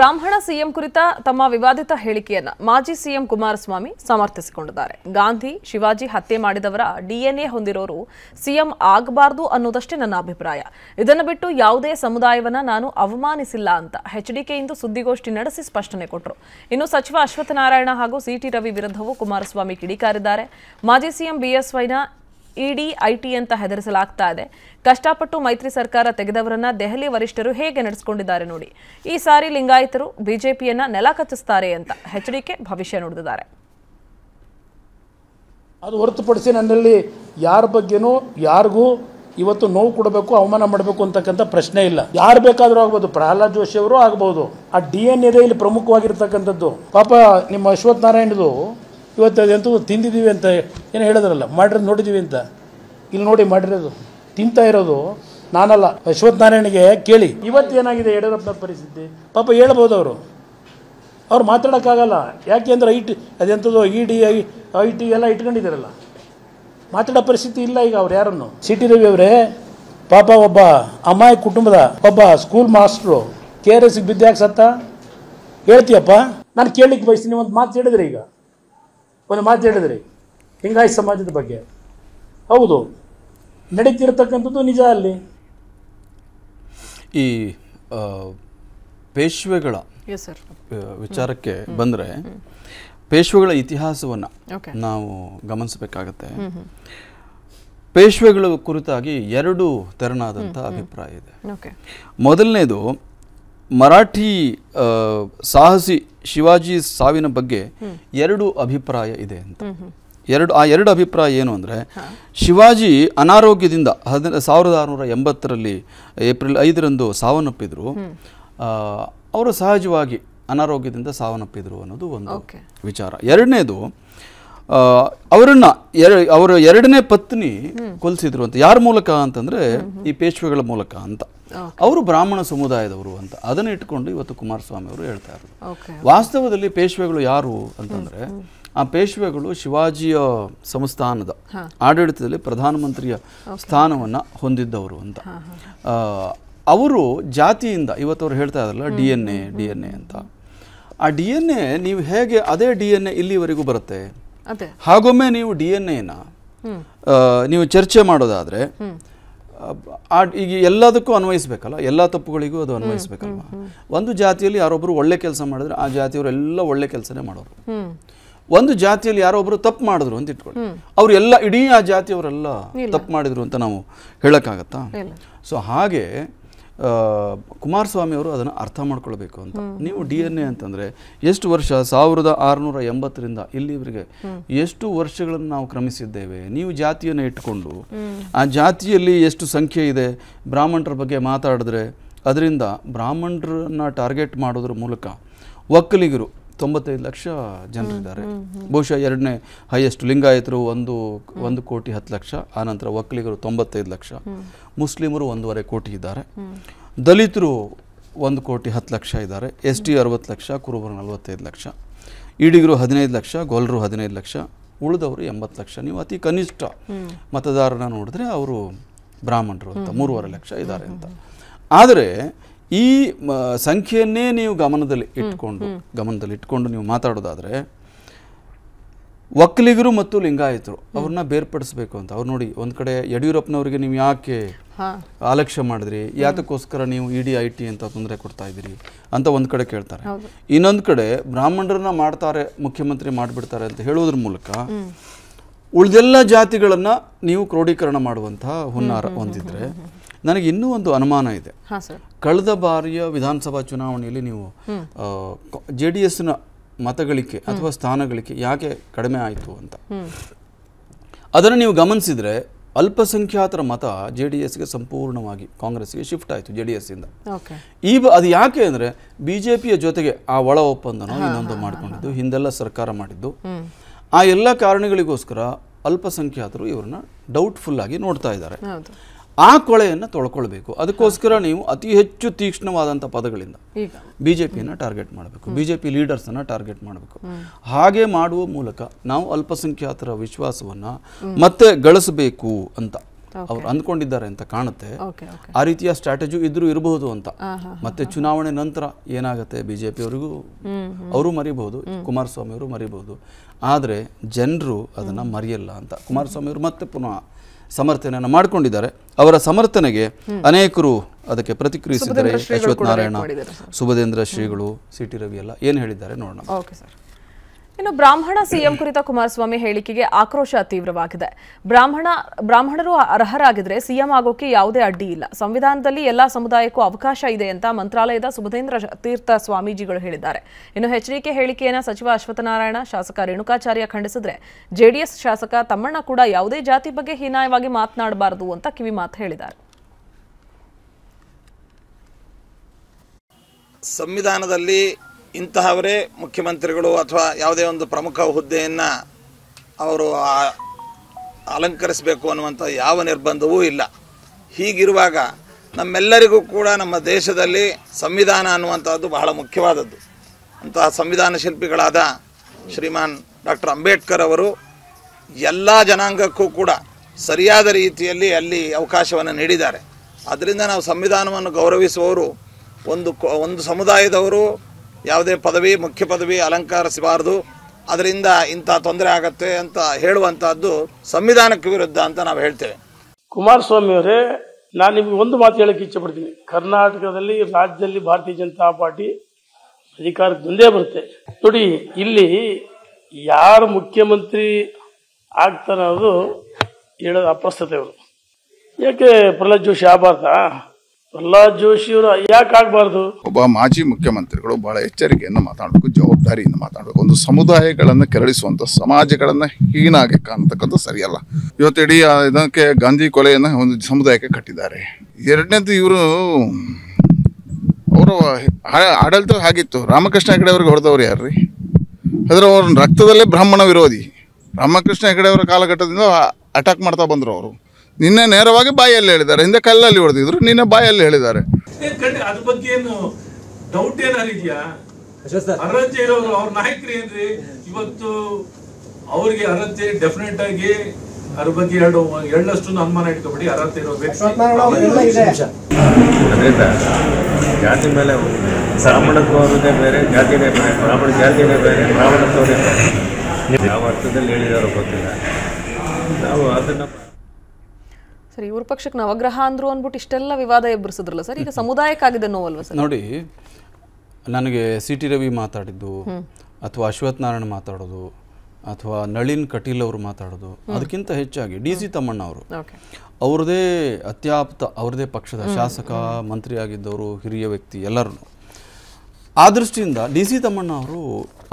ಬ್ರಾಹ್ಮಣ ಸಿಎಂ ಕುರಿತ ತಮ್ಮ ವಿವಾದಿತ ಹೇಳಿಕೆಯನ್ನ ಮಾಜಿ ಸಿಎಂ ಕುಮಾರಸ್ವಾಮಿ ಸಮರ್ಥಿಸಿಕೊಂಡಿದ್ದಾರೆ ಗಾಂಧಿ ಶಿವಾಜಿ ಹತ್ಯೆ ಮಾಡಿದವರ ಡಿಎನ್ಎ ಹೊಂದಿರೋರು ಸಿಎಂ ಆಗಬಾರದು ಅನ್ನೋದಷ್ಟೇ ನನ್ನ ಅಭಿಪ್ರಾಯ ಇದನ್ನು ಬಿಟ್ಟು ಯಾವುದೇ ಸಮುದಾಯವನ್ನ ನಾನು ಅವಮಾನಿಸಿಲ್ಲ ಅಂತ ಎಚ್ಡಿಕೆ ಇಂದು ಸುದ್ದಿಗೋಷ್ಠಿ ನಡೆಸಿ ಸ್ಪಷ್ಟನೆ ಕೊಟ್ಟರು ಇನ್ನು ಸಚಿವ ನಾರಾಯಣ ಹಾಗೂ ಸಿಟಿ ರವಿ ವಿರುದ್ಧವೂ ಕುಮಾರಸ್ವಾಮಿ ಕಿಡಿಕಾರಿದ್ದಾರೆ ಮಾಜಿ ಸಿಎಂ ಬಿಎಸ್ವೈನ ಇಡಿ ಐಟಿ ಅಂತ ಹೆದರಿಸಲಾಗ್ತಾ ಇದೆ ಕಷ್ಟಪಟ್ಟು ಮೈತ್ರಿ ಸರ್ಕಾರ ತೆಗೆದವರನ್ನ ದೆಹಲಿ ವರಿಷ್ಠರು ಹೇಗೆ ನಡೆಸಿಕೊಂಡಿದ್ದಾರೆ ನೋಡಿ ಈ ಸಾರಿ ಲಿಂಗಾಯತರು ಬಿಜೆಪಿಯನ್ನ ನೆಲ ಕಚ್ಚಿಸ್ತಾರೆ ಅಂತ ಹೆಚ್ಡಿಕೆ ಭವಿಷ್ಯ ನುಡಿದಿದ್ದಾರೆ ಅದು ಹೊರತುಪಡಿಸಿ ನನ್ನಲ್ಲಿ ಯಾರ ಬಗ್ಗೆನೂ ಯಾರಿಗೂ ಇವತ್ತು ನೋವು ಕೊಡಬೇಕು ಅವಮಾನ ಮಾಡಬೇಕು ಅಂತಕ್ಕಂಥ ಪ್ರಶ್ನೆ ಇಲ್ಲ ಯಾರು ಬೇಕಾದರೂ ಆಗ್ಬೋದು ಪ್ರಹ್ಲಾದ್ ಜೋಶಿ ಅವರು ಆಗ್ಬೋದು ಆ ಡಿ ಎನ್ ಎದೇ ಇಲ್ಲಿ ಪ್ರಮುಖವಾಗಿರ್ತಕ್ಕಂಥದ್ದು ಪಾಪ ನಿಮ್ಮ ಅಶ್ವತ್ಥ್ ನಾರಾಯಣದು ಇವತ್ತು ಅದೆಂತೂ ತಿಂದಿದ್ದೀವಿ ಅಂತ ಏನೋ ಹೇಳಿದ್ರಲ್ಲ ಮಾಡಿರೋದು ನೋಡಿದ್ದೀವಿ ಅಂತ ಇಲ್ಲಿ ನೋಡಿ ಮಾಡಿರೋದು ತಿಂತಾ ಇರೋದು ನಾನಲ್ಲ ನಾರಾಯಣಿಗೆ ಕೇಳಿ ಇವತ್ತು ಏನಾಗಿದೆ ಯಡಿಯೂರಪ್ಪನ ಪರಿಸ್ಥಿತಿ ಪಾಪ ಹೇಳ್ಬೋದು ಅವರು ಅವ್ರು ಮಾತಾಡೋಕ್ಕಾಗಲ್ಲ ಯಾಕೆ ಅಂದ್ರೆ ಐ ಟಿ ಅದೆಂಥದ್ದು E D I I T ಎಲ್ಲ ಇಟ್ಕೊಂಡಿದ್ದೀರಲ್ಲ ಮಾತಾಡೋ ಪರಿಸ್ಥಿತಿ ಇಲ್ಲ ಈಗ ಅವ್ರು ಯಾರನ್ನು ಸಿ ಟಿ ರವಿ ಅವರೇ ಪಾಪ ಒಬ್ಬ ಅಮ್ಮಾಯಿ ಕುಟುಂಬದ ಒಬ್ಬ ಸ್ಕೂಲ್ ಮಾಸ್ಟ್ರು ಕೆ ಆರ್ ಎಸ್ಗೆ ಬಿದ್ದೆ ಸತ್ತ ಹೇಳ್ತೀಯಪ್ಪ ನಾನು ಕೇಳಲಿಕ್ಕೆ ಬಯಸ್ತೀನಿ ಒಂದು ಮಾತು ಹೇಳಿದ್ರೆ ಈಗ ಒಂದು ಮಾತು ಹೇಳಿದ್ರಿ ಹಿಂಗಾಯ್ ಸಮಾಜದ ಬಗ್ಗೆ ಹೌದು ನಡೀತಿರ್ತಕ್ಕಂಥದ್ದು ನಿಜ ಅಲ್ಲಿ ಈ ಪೇಶ್ವೆಗಳ ವಿಚಾರಕ್ಕೆ ಬಂದರೆ ಪೇಶ್ವೆಗಳ ಇತಿಹಾಸವನ್ನು ನಾವು ಗಮನಿಸಬೇಕಾಗತ್ತೆ ಪೇಶ್ವೆಗಳ ಕುರಿತಾಗಿ ಎರಡು ತೆರನಾದಂಥ ಅಭಿಪ್ರಾಯ ಇದೆ ಮೊದಲನೇದು ಮರಾಠಿ ಸಾಹಸಿ ಶಿವಾಜಿ ಸಾವಿನ ಬಗ್ಗೆ ಎರಡು ಅಭಿಪ್ರಾಯ ಇದೆ ಅಂತ ಎರಡು ಆ ಎರಡು ಅಭಿಪ್ರಾಯ ಏನು ಅಂದರೆ ಶಿವಾಜಿ ಅನಾರೋಗ್ಯದಿಂದ ಹದಿನ ಸಾವಿರದ ಆರುನೂರ ಎಂಬತ್ತರಲ್ಲಿ ಏಪ್ರಿಲ್ ಐದರಂದು ಸಾವನ್ನಪ್ಪಿದ್ರು ಅವರು ಸಹಜವಾಗಿ ಅನಾರೋಗ್ಯದಿಂದ ಸಾವನ್ನಪ್ಪಿದ್ರು ಅನ್ನೋದು ಒಂದು ವಿಚಾರ ಎರಡನೇದು ಅವರನ್ನು ಎರ ಅವರ ಎರಡನೇ ಪತ್ನಿ ಕೊಲ್ಸಿದ್ರು ಅಂತ ಯಾರ ಮೂಲಕ ಅಂತಂದರೆ ಈ ಪೇಶ್ವೆಗಳ ಮೂಲಕ ಅಂತ ಅವರು ಬ್ರಾಹ್ಮಣ ಸಮುದಾಯದವರು ಅಂತ ಅದನ್ನು ಇಟ್ಕೊಂಡು ಇವತ್ತು ಕುಮಾರಸ್ವಾಮಿ ಅವರು ಹೇಳ್ತಾ ಇರೋದು ವಾಸ್ತವದಲ್ಲಿ ಪೇಶ್ವೆಗಳು ಯಾರು ಅಂತಂದ್ರೆ ಆ ಪೇಶ್ವೆಗಳು ಶಿವಾಜಿಯ ಸಂಸ್ಥಾನದ ಆಡಳಿತದಲ್ಲಿ ಪ್ರಧಾನಮಂತ್ರಿಯ ಸ್ಥಾನವನ್ನು ಹೊಂದಿದ್ದವರು ಅಂತ ಅವರು ಜಾತಿಯಿಂದ ಇವತ್ತು ಅವ್ರು ಹೇಳ್ತಾ ಇದ್ರಲ್ಲ D N A D N A ಅಂತ ಆ ಡಿ ಎನ್ ಎ ನೀವು ಹೇಗೆ ಅದೇ ಡಿ ಎನ್ ಎ ಇಲ್ಲಿವರೆಗೂ ಬರುತ್ತೆ ಹಾಗೊಮ್ಮೆ ನೀವು ಡಿ ಎನ್ ಎನ ನೀವು ಚರ್ಚೆ ಮಾಡೋದಾದ್ರೆ ಆ ಈಗ ಎಲ್ಲದಕ್ಕೂ ಅನ್ವಯಿಸಬೇಕಲ್ಲ ಎಲ್ಲ ತಪ್ಪುಗಳಿಗೂ ಅದು ಅನ್ವಯಿಸಬೇಕಲ್ವ ಒಂದು ಜಾತಿಯಲ್ಲಿ ಯಾರೊಬ್ಬರು ಒಳ್ಳೆ ಕೆಲಸ ಮಾಡಿದ್ರೆ ಆ ಜಾತಿಯವರೆಲ್ಲ ಒಳ್ಳೆ ಕೆಲಸನೇ ಮಾಡೋರು ಒಂದು ಜಾತಿಯಲ್ಲಿ ಯಾರೊಬ್ಬರು ತಪ್ಪು ಮಾಡಿದ್ರು ಅಂತ ಇಟ್ಕೊಳ್ಳಿ ಅವರೆಲ್ಲ ಇಡೀ ಆ ಜಾತಿಯವರೆಲ್ಲ ತಪ್ಪು ಮಾಡಿದ್ರು ಅಂತ ನಾವು ಹೇಳೋಕ್ಕಾಗತ್ತಾ ಸೊ ಹಾಗೆ ಕುಮಾರಸ್ವಾಮಿ ಅವರು ಅದನ್ನು ಅರ್ಥ ಮಾಡ್ಕೊಳ್ಬೇಕು ಅಂತ ನೀವು ಡಿ ಎನ್ ಎ ಅಂತಂದರೆ ಎಷ್ಟು ವರ್ಷ ಸಾವಿರದ ಆರುನೂರ ಎಂಬತ್ತರಿಂದ ಇಲ್ಲಿವರೆಗೆ ಎಷ್ಟು ವರ್ಷಗಳನ್ನು ನಾವು ಕ್ರಮಿಸಿದ್ದೇವೆ ನೀವು ಜಾತಿಯನ್ನು ಇಟ್ಟುಕೊಂಡು ಆ ಜಾತಿಯಲ್ಲಿ ಎಷ್ಟು ಸಂಖ್ಯೆ ಇದೆ ಬ್ರಾಹ್ಮಣರ ಬಗ್ಗೆ ಮಾತಾಡಿದ್ರೆ ಅದರಿಂದ ಬ್ರಾಹ್ಮಣರನ್ನ ಟಾರ್ಗೆಟ್ ಮಾಡೋದ್ರ ಮೂಲಕ ಒಕ್ಕಲಿಗರು ತೊಂಬತ್ತೈದು ಲಕ್ಷ ಜನರಿದ್ದಾರೆ ಬಹುಶಃ ಎರಡನೇ ಹೈಯೆಸ್ಟ್ ಲಿಂಗಾಯತರು ಒಂದು ಒಂದು ಕೋಟಿ ಹತ್ತು ಲಕ್ಷ ಆನಂತರ ಒಕ್ಕಲಿಗರು ತೊಂಬತ್ತೈದು ಲಕ್ಷ ಮುಸ್ಲಿಮರು ಒಂದೂವರೆ ಕೋಟಿ ಇದ್ದಾರೆ ದಲಿತರು ಒಂದು ಕೋಟಿ ಹತ್ತು ಲಕ್ಷ ಇದ್ದಾರೆ ಎಸ್ ಟಿ ಅರವತ್ತು ಲಕ್ಷ ಕುರುಬರು ನಲವತ್ತೈದು ಲಕ್ಷ ಈಡಿಗರು ಹದಿನೈದು ಲಕ್ಷ ಗೊಲ್ಲರು ಹದಿನೈದು ಲಕ್ಷ ಉಳಿದವರು ಎಂಬತ್ತು ಲಕ್ಷ ನೀವು ಅತಿ ಕನಿಷ್ಠ ಮತದಾರನ ನೋಡಿದ್ರೆ ಅವರು ಬ್ರಾಹ್ಮಣರು ಅಂತ ಮೂರುವರೆ ಲಕ್ಷ ಇದ್ದಾರೆ ಅಂತ ಆದರೆ ಈ ಸಂಖ್ಯೆಯನ್ನೇ ನೀವು ಗಮನದಲ್ಲಿ ಇಟ್ಕೊಂಡು ಗಮನದಲ್ಲಿ ಇಟ್ಕೊಂಡು ನೀವು ಮಾತಾಡೋದಾದರೆ ಒಕ್ಕಲಿಗರು ಮತ್ತು ಲಿಂಗಾಯತರು ಅವ್ರನ್ನ ಬೇರ್ಪಡಿಸಬೇಕು ಅಂತ ಅವ್ರು ನೋಡಿ ಒಂದು ಕಡೆ ಯಡಿಯೂರಪ್ಪನವರಿಗೆ ನೀವು ಯಾಕೆ ಆಲಕ್ಷ್ಯ ಮಾಡಿದ್ರಿ ಯಾತಕ್ಕೋಸ್ಕರ ನೀವು ಇ ಡಿ ಐ ಟಿ ಅಂತ ತೊಂದರೆ ಕೊಡ್ತಾ ಇದ್ದೀರಿ ಅಂತ ಒಂದು ಕಡೆ ಕೇಳ್ತಾರೆ ಇನ್ನೊಂದು ಕಡೆ ಬ್ರಾಹ್ಮಣರನ್ನ ಮಾಡ್ತಾರೆ ಮುಖ್ಯಮಂತ್ರಿ ಮಾಡಿಬಿಡ್ತಾರೆ ಅಂತ ಹೇಳೋದ್ರ ಮೂಲಕ ಉಳಿದೆಲ್ಲ ಜಾತಿಗಳನ್ನ ನೀವು ಕ್ರೋಢೀಕರಣ ಮಾಡುವಂತಹ ಹುನ್ನಾರ ಹೊಂದಿದ್ರೆ ನನಗೆ ಇನ್ನೂ ಒಂದು ಅನುಮಾನ ಇದೆ ಕಳೆದ ಬಾರಿಯ ವಿಧಾನಸಭಾ ಚುನಾವಣೆಯಲ್ಲಿ ನೀವು ಜೆ ಡಿ ಎಸ್ನ ಮತಗಳಿಕೆ ಅಥವಾ ಸ್ಥಾನಗಳಿಕೆ ಯಾಕೆ ಕಡಿಮೆ ಆಯಿತು ಅಂತ ಅದನ್ನು ನೀವು ಗಮನಿಸಿದರೆ ಅಲ್ಪಸಂಖ್ಯಾತರ ಮತ ಜೆ ಡಿ ಎಸ್ಗೆ ಸಂಪೂರ್ಣವಾಗಿ ಕಾಂಗ್ರೆಸ್ಗೆ ಶಿಫ್ಟ್ ಆಯಿತು ಜೆ ಡಿ ಎಸ್ಸಿಂದ ಈ ಅದು ಯಾಕೆ ಅಂದರೆ ಬಿ ಜೆ ಪಿಯ ಜೊತೆಗೆ ಆ ಒಳ ಒಪ್ಪಂದನ ಇನ್ನೊಂದು ಮಾಡಿಕೊಂಡಿದ್ದು ಹಿಂದೆಲ್ಲ ಸರ್ಕಾರ ಮಾಡಿದ್ದು ಆ ಎಲ್ಲ ಕಾರಣಗಳಿಗೋಸ್ಕರ ಅಲ್ಪಸಂಖ್ಯಾತರು ಇವರನ್ನ ಡೌಟ್ಫುಲ್ ಆಗಿ ನೋಡ್ತಾ ಇದ್ದಾರೆ ಆ ಕೊಳೆಯನ್ನು ತೊಳ್ಕೊಳ್ಬೇಕು ಅದಕ್ಕೋಸ್ಕರ ನೀವು ಅತಿ ಹೆಚ್ಚು ತೀಕ್ಷ್ಣವಾದಂಥ ಪದಗಳಿಂದ ಬಿ ಜೆ ಟಾರ್ಗೆಟ್ ಮಾಡಬೇಕು ಬಿ ಜೆ ಪಿ ಲೀಡರ್ಸನ್ನು ಟಾರ್ಗೆಟ್ ಮಾಡಬೇಕು ಹಾಗೆ ಮಾಡುವ ಮೂಲಕ ನಾವು ಅಲ್ಪಸಂಖ್ಯಾತರ ವಿಶ್ವಾಸವನ್ನು ಮತ್ತೆ ಗಳಿಸಬೇಕು ಅಂತ ಅವ್ರು ಅಂದ್ಕೊಂಡಿದ್ದಾರೆ ಅಂತ ಕಾಣುತ್ತೆ ಆ ರೀತಿಯ ಸ್ಟ್ರಾಟಜಿ ಇದ್ರೂ ಇರಬಹುದು ಅಂತ ಮತ್ತೆ ಚುನಾವಣೆ ನಂತರ ಏನಾಗುತ್ತೆ ಬಿಜೆಪಿ ಜೆ ಅವರು ಮರಿಬಹುದು ಕುಮಾರಸ್ವಾಮಿ ಅವರು ಮರಿಬಹುದು ಆದರೆ ಜನರು ಅದನ್ನ ಮರಿಯಲ್ಲ ಅಂತ ಕುಮಾರಸ್ವಾಮಿ ಅವರು ಮತ್ತೆ ಪುನಃ ಸಮರ್ಥನೆಯನ್ನು ಮಾಡಿಕೊಂಡಿದ್ದಾರೆ ಅವರ ಸಮರ್ಥನೆಗೆ ಅನೇಕರು ಅದಕ್ಕೆ ಪ್ರತಿಕ್ರಿಯಿಸಿದ್ದಾರೆ ಅಶ್ವಥ್ ನಾರಾಯಣ ಸುಭದೇಂದ್ರ ಶ್ರೀಗಳು ಸಿ ಟಿ ರವಿ ಎಲ್ಲ ಏನು ಹೇಳಿದ್ದಾರೆ ನೋಡೋಣ ಇನ್ನು ಬ್ರಾಹ್ಮಣ ಸಿಎಂ ಕುರಿತ ಕುಮಾರಸ್ವಾಮಿ ಹೇಳಿಕೆಗೆ ಆಕ್ರೋಶ ತೀವ್ರವಾಗಿದೆ ಬ್ರಾಹ್ಮಣ ಬ್ರಾಹ್ಮಣರು ಅರ್ಹರಾಗಿದ್ರೆ ಸಿಎಂ ಆಗೋಕೆ ಯಾವುದೇ ಅಡ್ಡಿ ಇಲ್ಲ ಸಂವಿಧಾನದಲ್ಲಿ ಎಲ್ಲಾ ಸಮುದಾಯಕ್ಕೂ ಅವಕಾಶ ಇದೆ ಅಂತ ಮಂತ್ರಾಲಯದ ಸುಭದೇಂದ್ರ ತೀರ್ಥ ಸ್ವಾಮೀಜಿಗಳು ಹೇಳಿದ್ದಾರೆ ಇನ್ನು ಎಚ್ಡಿಕೆ ಹೇಳಿಕೆಯನ್ನು ಸಚಿವ ಅಶ್ವತ್ಥನಾರಾಯಣ ಶಾಸಕ ರೇಣುಕಾಚಾರ್ಯ ಖಂಡಿಸಿದ್ರೆ ಜೆಡಿಎಸ್ ಶಾಸಕ ತಮ್ಮಣ್ಣ ಕೂಡ ಯಾವುದೇ ಜಾತಿ ಬಗ್ಗೆ ಹೀನಾಯವಾಗಿ ಮಾತನಾಡಬಾರದು ಅಂತ ಕಿವಿ ಮಾತು ಹೇಳಿದ್ದಾರೆ ಸಂವಿಧಾನದಲ್ಲಿ ಇಂತಹವರೇ ಮುಖ್ಯಮಂತ್ರಿಗಳು ಅಥವಾ ಯಾವುದೇ ಒಂದು ಪ್ರಮುಖ ಹುದ್ದೆಯನ್ನು ಅವರು ಅಲಂಕರಿಸಬೇಕು ಅನ್ನುವಂಥ ಯಾವ ನಿರ್ಬಂಧವೂ ಇಲ್ಲ ಹೀಗಿರುವಾಗ ನಮ್ಮೆಲ್ಲರಿಗೂ ಕೂಡ ನಮ್ಮ ದೇಶದಲ್ಲಿ ಸಂವಿಧಾನ ಅನ್ನುವಂಥದ್ದು ಬಹಳ ಮುಖ್ಯವಾದದ್ದು ಅಂತಹ ಸಂವಿಧಾನ ಶಿಲ್ಪಿಗಳಾದ ಶ್ರೀಮಾನ್ ಡಾಕ್ಟರ್ ಅಂಬೇಡ್ಕರ್ ಅವರು ಎಲ್ಲ ಜನಾಂಗಕ್ಕೂ ಕೂಡ ಸರಿಯಾದ ರೀತಿಯಲ್ಲಿ ಅಲ್ಲಿ ಅವಕಾಶವನ್ನು ನೀಡಿದ್ದಾರೆ ಅದರಿಂದ ನಾವು ಸಂವಿಧಾನವನ್ನು ಗೌರವಿಸುವವರು ಒಂದು ಒಂದು ಸಮುದಾಯದವರು ಯಾವುದೇ ಪದವಿ ಮುಖ್ಯ ಪದವಿ ಸಿಬಾರದು ಅದರಿಂದ ಇಂಥ ತೊಂದರೆ ಆಗತ್ತೆ ಅಂತ ಹೇಳುವಂತಹದ್ದು ಸಂವಿಧಾನಕ್ಕೆ ವಿರುದ್ಧ ಅಂತ ನಾವು ಹೇಳ್ತೇವೆ ಕುಮಾರಸ್ವಾಮಿ ಅವರೇ ನಾನು ನಿಮ್ಗೆ ಒಂದು ಮಾತು ಹೇಳಕ್ಕೆ ಇಚ್ಛೆ ಪಡ್ತೀನಿ ಕರ್ನಾಟಕದಲ್ಲಿ ರಾಜ್ಯದಲ್ಲಿ ಭಾರತೀಯ ಜನತಾ ಪಾರ್ಟಿ ಅಧಿಕಾರಕ್ಕೆ ಮುಂದೆ ಬರುತ್ತೆ ನೋಡಿ ಇಲ್ಲಿ ಯಾರು ಮುಖ್ಯಮಂತ್ರಿ ಆಗ್ತಾರ ಅನ್ನೋದು ಹೇಳೋದು ಅಪ್ರಸ್ತತೆ ಅವರು ಯಾಕೆ ಪ್ರಹ್ಲಾದ್ ಜೋಶಿ ಆಭಾರ್ತ ಪ್ರಹ್ಲಾದ್ ಜೋಶಿಯವರು ಯಾಕೆ ಆಗಬಾರ್ದು ಒಬ್ಬ ಮಾಜಿ ಮುಖ್ಯಮಂತ್ರಿಗಳು ಬಹಳ ಎಚ್ಚರಿಕೆಯನ್ನು ಮಾತಾಡಬೇಕು ಜವಾಬ್ದಾರಿಯಿಂದ ಮಾತಾಡಬೇಕು ಒಂದು ಸಮುದಾಯಗಳನ್ನು ಕೆರಳಿಸುವಂತ ಸಮಾಜಗಳನ್ನು ಹೀನಾಗಿ ಕಾಣ್ತಕ್ಕಂಥ ಸರಿಯಲ್ಲ ಇವತ್ತಿಡಿ ಇದಕ್ಕೆ ಗಾಂಧಿ ಕೊಲೆಯನ್ನು ಒಂದು ಸಮುದಾಯಕ್ಕೆ ಕಟ್ಟಿದ್ದಾರೆ ಎರಡನೇದು ಇವರು ಅವರು ಆಡಳಿತ ಆಗಿತ್ತು ರಾಮಕೃಷ್ಣ ಹೆಗಡೆ ಅವ್ರಿಗೆ ಹೊಡೆದವ್ರು ಯಾರ್ರಿ ಅದರ ಅವ್ರ ರಕ್ತದಲ್ಲೇ ಬ್ರಾಹ್ಮಣ ವಿರೋಧಿ ರಾಮಕೃಷ್ಣ ಹೆಗಡೆ ಅವರ ಕಾಲಘಟ್ಟದಿಂದ ಅಟ್ಯಾಕ್ ಮಾಡ್ತಾ ಬಂದರು ಅವರು ನಿನ್ನ ನೇರವಾಗಿ ಬಾಯಲ್ಲಿ ಹೇಳಿದ್ದಾರೆ ಹಿಂದೆ ಕಲ್ಲಲ್ಲಿ ಹೊಡೆದಿದ್ರು ನಿನ್ನೆ ಬಾಯಲ್ಲಿ ಹೇಳಿದ್ದಾರೆ ಡೌಟ್ ಏನಾರು ಇದೆಯಾ ಅರ್ಹತೆ ಇರೋರು ಅವ್ರ ನಾಯಕರು ಏನ್ರಿ ಇವತ್ತು ಅವ್ರಿಗೆ ಅರ್ಹತೆ ಡೆಫಿನೆಟ್ ಆಗಿ ಅದ್ರ ಬಗ್ಗೆ ಎರಡು ಎಳ್ಳಷ್ಟು ಅನುಮಾನ ಇಟ್ಕೊಬೇಡಿ ಅರ್ಹತೆ ಇರೋ ಜಾತಿ ಮೇಲೆ ಬ್ರಾಹ್ಮಣತ್ವದೇ ಬೇರೆ ಜಾತಿ ಬೇರೆ ಬ್ರಾಹ್ಮಣ ಜಾತಿನೇ ಬೇರೆ ಬ್ರಾಹ್ಮಣತ್ವನೇ ಬೇರೆ ಯಾವ ಅರ್ಥದಲ್ಲಿ ಹೇಳಿದಾರೋ ಗೊತ್ತಿಲ್ಲ ನಾವು ಅದನ್ನು ಸರಿ ಇವ್ರ ಪಕ್ಷಕ್ಕೆ ನವಗ್ರಹ ಅಂದ್ರು ಅಂದ್ಬಿಟ್ಟು ಇಷ್ಟೆಲ್ಲ ವಿವಾದ ಎಬ್ಬರಿಸಿದ್ರಲ್ಲ ಸರ್ ಈಗ ಸಮುದಾಯಕ್ಕಾಗಿದೆ ನೋವಲ್ವ ಸರ್ ನೋಡಿ ನನಗೆ ಸಿ ಟಿ ರವಿ ಮಾತಾಡಿದ್ದು ಅಥವಾ ಅಶ್ವಥ್ ನಾರಾಯಣ್ ಮಾತಾಡೋದು ಅಥವಾ ನಳಿನ್ ಕಟೀಲ್ ಅವರು ಮಾತಾಡೋದು ಅದಕ್ಕಿಂತ ಹೆಚ್ಚಾಗಿ ಡಿ ಸಿ ತಮ್ಮಣ್ಣ ಅವರು ಅವ್ರದೇ ಅತ್ಯಾಪ್ತ ಅವ್ರದೇ ಪಕ್ಷದ ಶಾಸಕ ಮಂತ್ರಿ ಆಗಿದ್ದವರು ಹಿರಿಯ ವ್ಯಕ್ತಿ ಎಲ್ಲರೂ ಆ ದೃಷ್ಟಿಯಿಂದ ಡಿ ಸಿ ತಮ್ಮಣ್ಣ ಅವರು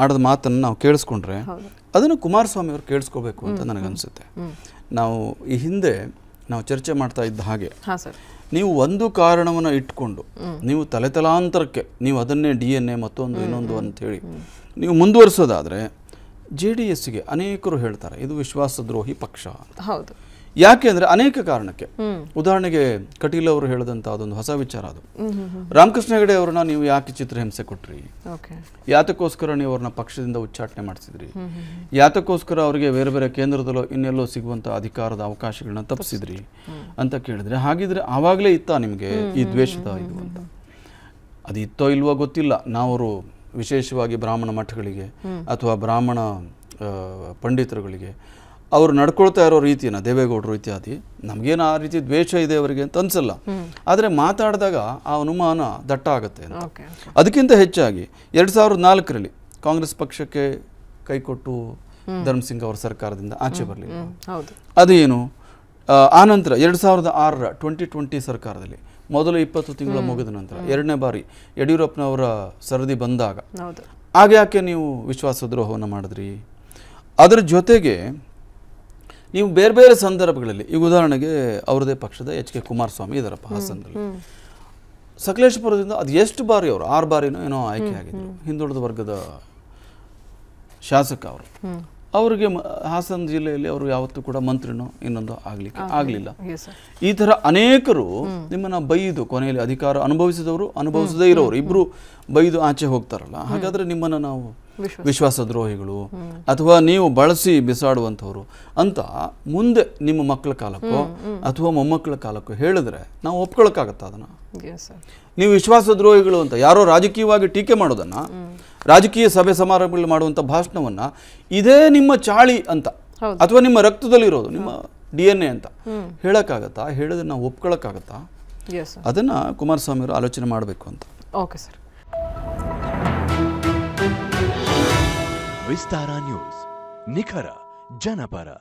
ಆಡದ ಮಾತನ್ನು ನಾವು ಕೇಳಿಸ್ಕೊಂಡ್ರೆ ಅದನ್ನು ಕುಮಾರಸ್ವಾಮಿ ಅವರು ಕೇಳಿಸ್ಕೋಬೇಕು ಅಂತ ನನಗನ್ಸುತ್ತೆ ನಾವು ಈ ಹಿಂದೆ ನಾವು ಚರ್ಚೆ ಮಾಡ್ತಾ ಇದ್ದ ಹಾಗೆ ನೀವು ಒಂದು ಕಾರಣವನ್ನು ಇಟ್ಕೊಂಡು ನೀವು ತಲೆತಲಾಂತರಕ್ಕೆ ನೀವು ಅದನ್ನೇ ಡಿ ಎನ್ ಎ ಮತ್ತೊಂದು ಇನ್ನೊಂದು ಅಂಥೇಳಿ ನೀವು ಮುಂದುವರಿಸೋದಾದರೆ ಜೆ ಡಿ ಎಸ್ಗೆ ಅನೇಕರು ಹೇಳ್ತಾರೆ ಇದು ವಿಶ್ವಾಸದ್ರೋಹಿ ಪಕ್ಷ ಹೌದು ಯಾಕೆ ಅಂದ್ರೆ ಅನೇಕ ಕಾರಣಕ್ಕೆ ಉದಾಹರಣೆಗೆ ಕಟೀಲ್ ಅವರು ಹೇಳದಂತ ಅದೊಂದು ಹೊಸ ವಿಚಾರ ಅದು ರಾಮಕೃಷ್ಣ ಹೆಗಡೆ ಅವ್ರನ್ನ ನೀವು ಯಾಕೆ ಚಿತ್ರಹಿಂಸೆ ಕೊಟ್ರಿ ಯಾತಕ್ಕೋಸ್ಕರ ನೀವು ಅವ್ರನ್ನ ಪಕ್ಷದಿಂದ ಉಚ್ಚಾಟನೆ ಮಾಡಿಸಿದ್ರಿ ಯಾತಕ್ಕೋಸ್ಕರ ಅವರಿಗೆ ಬೇರೆ ಬೇರೆ ಕೇಂದ್ರದಲ್ಲೋ ಇನ್ನೆಲ್ಲೋ ಸಿಗುವಂತ ಅಧಿಕಾರದ ಅವಕಾಶಗಳನ್ನ ತಪ್ಪಿಸಿದ್ರಿ ಅಂತ ಕೇಳಿದ್ರೆ ಹಾಗಿದ್ರೆ ಆವಾಗಲೇ ಇತ್ತಾ ನಿಮಗೆ ಈ ದ್ವೇಷದ ಇದು ಅಂತ ಅದು ಇತ್ತೋ ಇಲ್ವೋ ಗೊತ್ತಿಲ್ಲ ನಾವರು ವಿಶೇಷವಾಗಿ ಬ್ರಾಹ್ಮಣ ಮಠಗಳಿಗೆ ಅಥವಾ ಬ್ರಾಹ್ಮಣ ಪಂಡಿತರುಗಳಿಗೆ ಅವರು ನಡ್ಕೊಳ್ತಾ ಇರೋ ರೀತಿನ ದೇವೇಗೌಡರು ಇತ್ಯಾದಿ ನಮಗೇನು ಆ ರೀತಿ ದ್ವೇಷ ಇದೆ ಅವರಿಗೆ ಅಂತ ಅನ್ಸಲ್ಲ ಆದರೆ ಮಾತಾಡಿದಾಗ ಆ ಅನುಮಾನ ದಟ್ಟ ಆಗುತ್ತೆ ಅಂತ ಅದಕ್ಕಿಂತ ಹೆಚ್ಚಾಗಿ ಎರಡು ಸಾವಿರದ ನಾಲ್ಕರಲ್ಲಿ ಕಾಂಗ್ರೆಸ್ ಪಕ್ಷಕ್ಕೆ ಕೈಕೊಟ್ಟು ಧರ್ಮಸಿಂಗ್ ಅವರ ಸರ್ಕಾರದಿಂದ ಆಚೆ ಬರಲಿ ಅದೇನು ಆನಂತರ ಎರಡು ಸಾವಿರದ ಆರರ ಟ್ವೆಂಟಿ ಟ್ವೆಂಟಿ ಸರ್ಕಾರದಲ್ಲಿ ಮೊದಲ ಇಪ್ಪತ್ತು ತಿಂಗಳ ಮುಗಿದ ನಂತರ ಎರಡನೇ ಬಾರಿ ಯಡಿಯೂರಪ್ಪನವರ ಸರದಿ ಬಂದಾಗ ಆಗ ಯಾಕೆ ನೀವು ವಿಶ್ವಾಸದ್ರೋಹವನ್ನು ಮಾಡಿದ್ರಿ ಅದರ ಜೊತೆಗೆ ನೀವು ಬೇರೆ ಬೇರೆ ಸಂದರ್ಭಗಳಲ್ಲಿ ಈಗ ಉದಾಹರಣೆಗೆ ಅವರದೇ ಪಕ್ಷದ ಎಚ್ ಕೆ ಕುಮಾರಸ್ವಾಮಿ ಇದ್ದಾರಪ್ಪ ಹಾಸನದಲ್ಲಿ ಸಕಲೇಶಪುರದಿಂದ ಅದು ಎಷ್ಟು ಬಾರಿ ಅವರು ಆರು ಬಾರಿನೂ ಏನೋ ಆಯ್ಕೆ ಆಗಿದ್ರು ಹಿಂದುಳಿದ ವರ್ಗದ ಶಾಸಕ ಅವರು ಅವರಿಗೆ ಹಾಸನ ಜಿಲ್ಲೆಯಲ್ಲಿ ಅವರು ಯಾವತ್ತೂ ಕೂಡ ಮಂತ್ರಿನೋ ಇನ್ನೊಂದು ಆಗ್ಲಿಕ್ಕೆ ಆಗಲಿಲ್ಲ ಈ ತರ ಅನೇಕರು ನಿಮ್ಮನ್ನ ಬೈದು ಕೊನೆಯಲ್ಲಿ ಅಧಿಕಾರ ಅನುಭವಿಸಿದವರು ಅನುಭವಿಸದೇ ಇರೋರು ಇಬ್ಬರು ಬೈದು ಆಚೆ ಹೋಗ್ತಾರಲ್ಲ ಹಾಗಾದ್ರೆ ನಿಮ್ಮನ್ನ ನಾವು ವಿಶ್ವಾಸದ್ರೋಹಿಗಳು ಅಥವಾ ನೀವು ಬಳಸಿ ಬಿಸಾಡುವಂಥವ್ರು ಅಂತ ಮುಂದೆ ನಿಮ್ಮ ಮಕ್ಕಳ ಕಾಲಕ್ಕೋ ಅಥವಾ ಮೊಮ್ಮಕ್ಕಳ ಕಾಲಕ್ಕೋ ಹೇಳಿದ್ರೆ ನಾವು ಒಪ್ಕೊಳಕ್ಕಾಗತ್ತ ಅದನ್ನ ನೀವು ವಿಶ್ವಾಸದ್ರೋಹಿಗಳು ಅಂತ ಯಾರೋ ರಾಜಕೀಯವಾಗಿ ಟೀಕೆ ಮಾಡೋದನ್ನ ರಾಜಕೀಯ ಸಭೆ ಸಮಾರಂಭಗಳು ಮಾಡುವಂಥ ಭಾಷಣವನ್ನು ಇದೇ ನಿಮ್ಮ ಚಾಳಿ ಅಂತ ಅಥವಾ ನಿಮ್ಮ ರಕ್ತದಲ್ಲಿರೋದು ನಿಮ್ಮ ಡಿ ಎನ್ ಎ ಅಂತ ಹೇಳೋಕ್ಕಾಗತ್ತಾ ಹೇಳೋದನ್ನು ಒಪ್ಕೊಳ್ಳೋಕ್ಕಾಗತ್ತಾ ಅದನ್ನು ಅವರು ಆಲೋಚನೆ ಮಾಡಬೇಕು ಅಂತ ಓಕೆ ಸರ್ ವಿಸ್ತಾರ ನ್ಯೂಸ್ ನಿಖರ ಜನಪರ